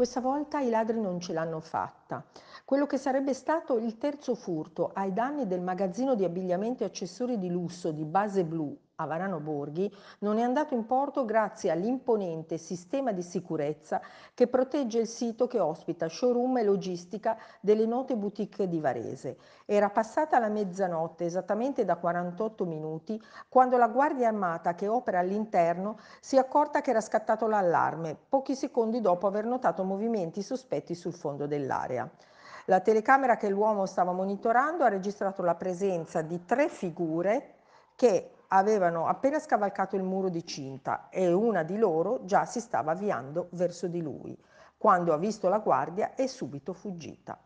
Questa volta i ladri non ce l'hanno fatta. Quello che sarebbe stato il terzo furto ai danni del magazzino di abbigliamento e accessori di lusso di Base Blu a Varano Borghi non è andato in porto grazie all'imponente sistema di sicurezza che protegge il sito che ospita showroom e logistica delle note boutique di Varese. Era passata la mezzanotte esattamente da 48 minuti quando la Guardia Armata che opera all'interno si è accorta che era scattato l'allarme pochi secondi dopo aver notato movimenti sospetti sul fondo dell'area. La telecamera che l'uomo stava monitorando ha registrato la presenza di tre figure che avevano appena scavalcato il muro di cinta e una di loro già si stava avviando verso di lui, quando ha visto la guardia è subito fuggita.